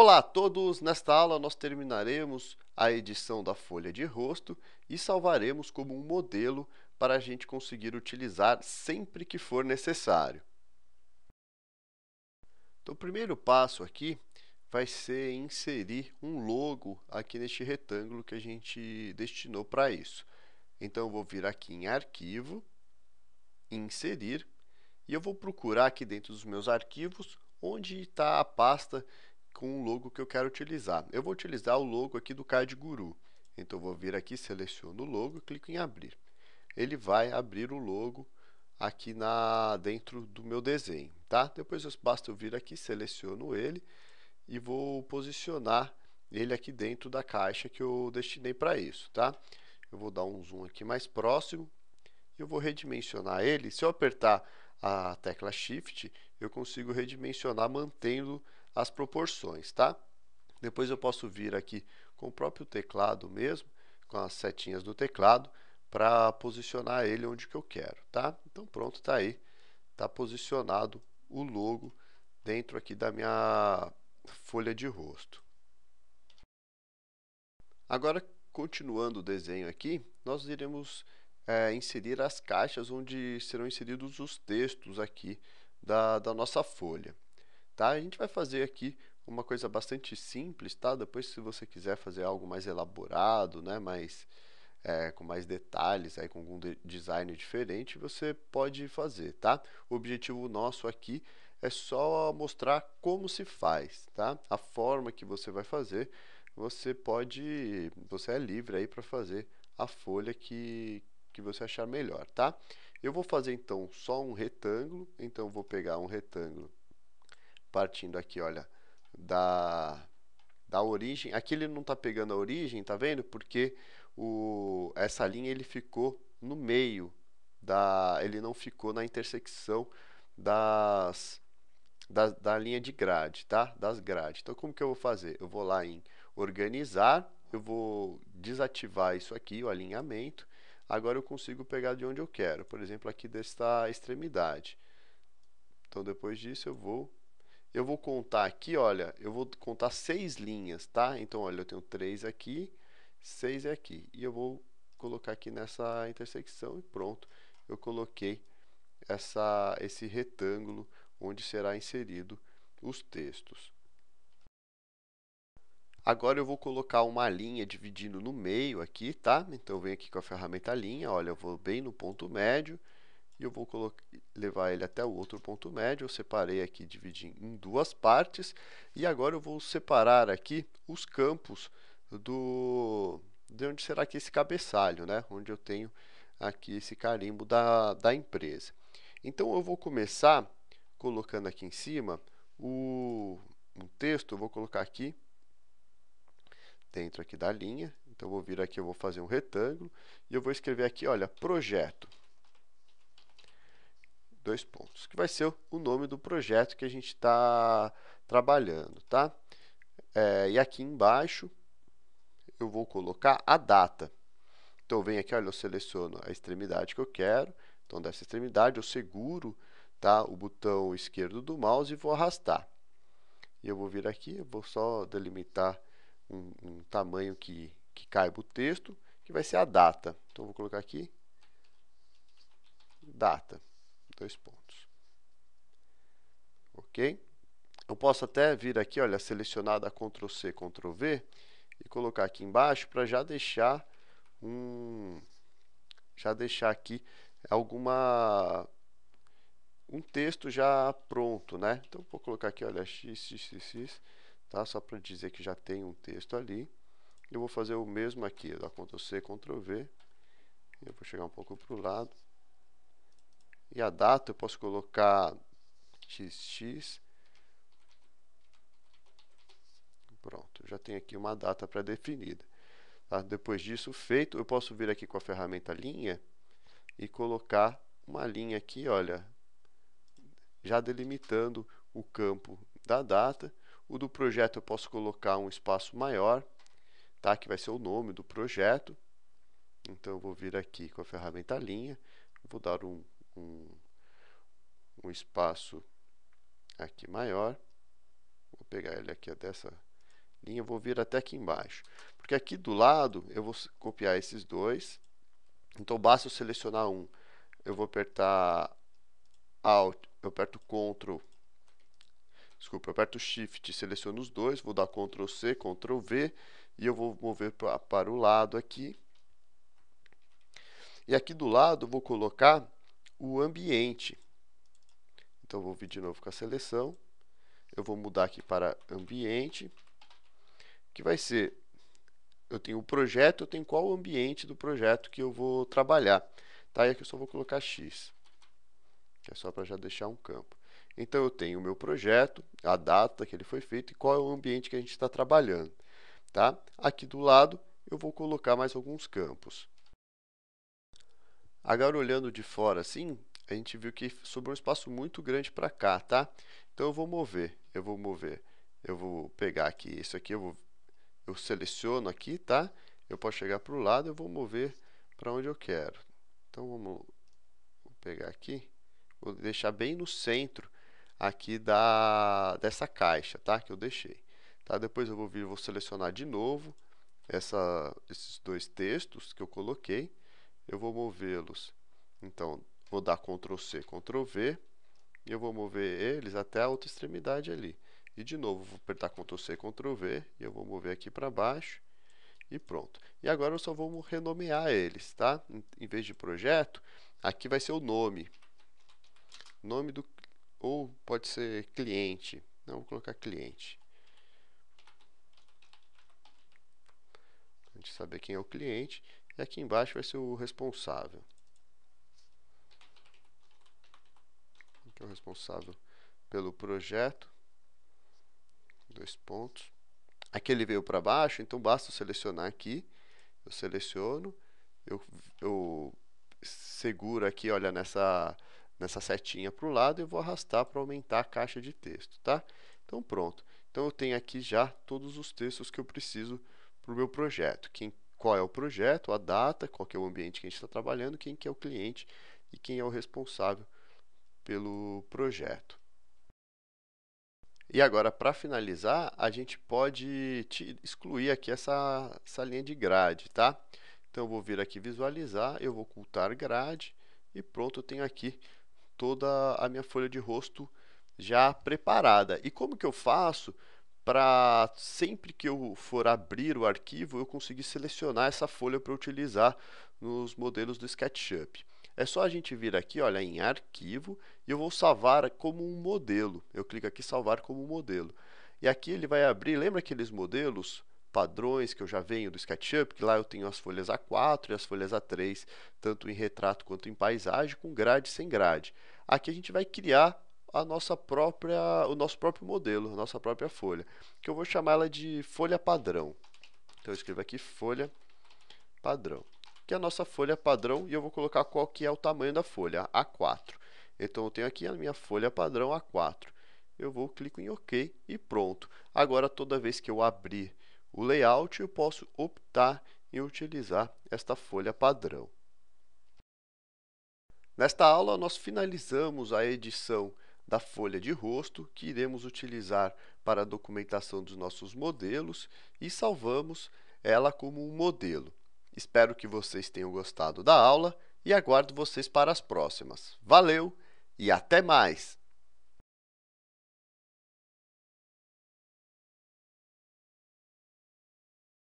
Olá a todos! Nesta aula nós terminaremos a edição da folha de rosto e salvaremos como um modelo para a gente conseguir utilizar sempre que for necessário. Então, o primeiro passo aqui vai ser inserir um logo aqui neste retângulo que a gente destinou para isso. Então, eu vou vir aqui em Arquivo, Inserir, e eu vou procurar aqui dentro dos meus arquivos onde está a pasta com o logo que eu quero utilizar. Eu vou utilizar o logo aqui do Card Guru. Então vou vir aqui, seleciono o logo, clico em abrir. Ele vai abrir o logo aqui na dentro do meu desenho, tá? Depois eu, basta eu vir aqui, seleciono ele e vou posicionar ele aqui dentro da caixa que eu destinei para isso, tá? Eu vou dar um zoom aqui mais próximo eu vou redimensionar ele. Se eu apertar a tecla Shift, eu consigo redimensionar mantendo as proporções, tá? Depois eu posso vir aqui com o próprio teclado mesmo, com as setinhas do teclado, para posicionar ele onde que eu quero, tá? Então pronto, está aí, está posicionado o logo dentro aqui da minha folha de rosto. Agora, continuando o desenho aqui, nós iremos é, inserir as caixas onde serão inseridos os textos aqui da, da nossa folha tá? A gente vai fazer aqui uma coisa bastante simples, tá? Depois, se você quiser fazer algo mais elaborado, né, mais é, com mais detalhes, aí com algum de design diferente, você pode fazer, tá? O objetivo nosso aqui é só mostrar como se faz, tá? A forma que você vai fazer, você pode, você é livre aí para fazer a folha que que você achar melhor, tá? Eu vou fazer então só um retângulo, então vou pegar um retângulo partindo aqui, olha, da, da origem. Aqui ele não está pegando a origem, tá vendo? Porque o, essa linha ele ficou no meio, da, ele não ficou na intersecção das, da, da linha de grade, tá? Das grades. Então, como que eu vou fazer? Eu vou lá em organizar, eu vou desativar isso aqui, o alinhamento. Agora eu consigo pegar de onde eu quero, por exemplo, aqui desta extremidade. Então, depois disso, eu vou eu vou contar aqui, olha, eu vou contar seis linhas, tá? Então, olha, eu tenho três aqui, seis é aqui. E eu vou colocar aqui nessa intersecção e pronto. Eu coloquei essa, esse retângulo onde será inserido os textos. Agora eu vou colocar uma linha dividindo no meio aqui, tá? Então eu venho aqui com a ferramenta linha, olha, eu vou bem no ponto médio e eu vou levar ele até o outro ponto médio. Eu separei aqui, dividi em duas partes e agora eu vou separar aqui os campos do de onde será que é esse cabeçalho, né? Onde eu tenho aqui esse carimbo da, da empresa. Então eu vou começar colocando aqui em cima o um texto, eu vou colocar aqui dentro aqui da linha. Então eu vou vir aqui, eu vou fazer um retângulo e eu vou escrever aqui, olha, projeto dois pontos, que vai ser o nome do projeto que a gente está trabalhando, tá? É, e aqui embaixo eu vou colocar a data. Então, eu venho aqui, olha, eu seleciono a extremidade que eu quero. Então, dessa extremidade, eu seguro tá, o botão esquerdo do mouse e vou arrastar. E eu vou vir aqui, eu vou só delimitar um, um tamanho que, que caiba o texto, que vai ser a data. Então, eu vou colocar aqui, data dois pontos. Ok? Eu posso até vir aqui, olha, selecionar da Ctrl C, Ctrl V e colocar aqui embaixo para já deixar um já deixar aqui alguma um texto já pronto, né? Então vou colocar aqui, olha, xxx, tá? Só para dizer que já tem um texto ali. Eu vou fazer o mesmo aqui, da Ctrl C, Ctrl V. Eu vou chegar um pouco para o lado. E a data eu posso colocar xx. Pronto, já tenho aqui uma data pré-definida. Tá? Depois disso feito, eu posso vir aqui com a ferramenta linha e colocar uma linha aqui, olha, já delimitando o campo da data. O do projeto eu posso colocar um espaço maior, tá? que vai ser o nome do projeto. Então eu vou vir aqui com a ferramenta linha, vou dar um um, um espaço aqui maior. Vou pegar ele aqui dessa linha, vou vir até aqui embaixo. Porque aqui do lado eu vou copiar esses dois. Então basta eu selecionar um. Eu vou apertar Alt, eu aperto Ctrl. Desculpa, eu aperto Shift, seleciono os dois, vou dar Ctrl C, Ctrl V e eu vou mover pra, para o lado aqui. E aqui do lado eu vou colocar o ambiente. Então vou vir de novo com a seleção. Eu vou mudar aqui para ambiente, que vai ser eu tenho o projeto, eu tenho qual o ambiente do projeto que eu vou trabalhar. Tá? E aqui eu só vou colocar X, que é só para já deixar um campo. Então eu tenho o meu projeto, a data que ele foi feito e qual é o ambiente que a gente está trabalhando. Tá? Aqui do lado eu vou colocar mais alguns campos. Agora olhando de fora assim, a gente viu que sobrou um espaço muito grande para cá, tá? Então eu vou mover, eu vou mover, eu vou pegar aqui isso aqui, eu, vou, eu seleciono aqui, tá? Eu posso chegar para o lado, eu vou mover para onde eu quero. Então vamos pegar aqui, vou deixar bem no centro aqui da dessa caixa, tá? Que eu deixei. Tá? Depois eu vou vir, vou selecionar de novo essa, esses dois textos que eu coloquei eu vou movê-los. Então, vou dar Ctrl C, Ctrl V, e eu vou mover eles até a outra extremidade ali. E de novo, vou apertar Ctrl C, Ctrl V, e eu vou mover aqui para baixo, e pronto. E agora eu só vou renomear eles, tá? Em vez de projeto, aqui vai ser o nome. Nome do... ou pode ser cliente. Não, vou colocar cliente. A gente saber quem é o cliente. E aqui embaixo vai ser o responsável. Aqui é o responsável pelo projeto. Dois pontos. Aqui ele veio para baixo, então basta selecionar aqui. Eu seleciono, eu, eu seguro aqui, olha, nessa, nessa setinha para o lado e vou arrastar para aumentar a caixa de texto, tá? Então pronto. Então eu tenho aqui já todos os textos que eu preciso para o meu projeto. Quem qual é o projeto, a data, qual é o ambiente que a gente está trabalhando, quem que é o cliente e quem é o responsável pelo projeto. E agora, para finalizar, a gente pode excluir aqui essa, essa linha de grade, tá? Então, eu vou vir aqui visualizar, eu vou ocultar grade e pronto, eu tenho aqui toda a minha folha de rosto já preparada. E como que eu faço para sempre que eu for abrir o arquivo eu conseguir selecionar essa folha para utilizar nos modelos do SketchUp. É só a gente vir aqui, olha, em arquivo e eu vou salvar como um modelo. Eu clico aqui salvar como um modelo. E aqui ele vai abrir, lembra aqueles modelos padrões que eu já venho do SketchUp, que lá eu tenho as folhas A4 e as folhas A3, tanto em retrato quanto em paisagem, com grade sem grade. Aqui a gente vai criar a nossa própria, o nosso próprio modelo, a nossa própria folha, que eu vou chamar ela de folha padrão. Então eu escrevo aqui folha padrão, que é a nossa folha padrão e eu vou colocar qual que é o tamanho da folha, A4. Então eu tenho aqui a minha folha padrão A4. Eu vou clico em OK e pronto. Agora toda vez que eu abrir o layout, eu posso optar em utilizar esta folha padrão. Nesta aula nós finalizamos a edição da folha de rosto que iremos utilizar para a documentação dos nossos modelos e salvamos ela como um modelo. Espero que vocês tenham gostado da aula e aguardo vocês para as próximas. Valeu e até mais!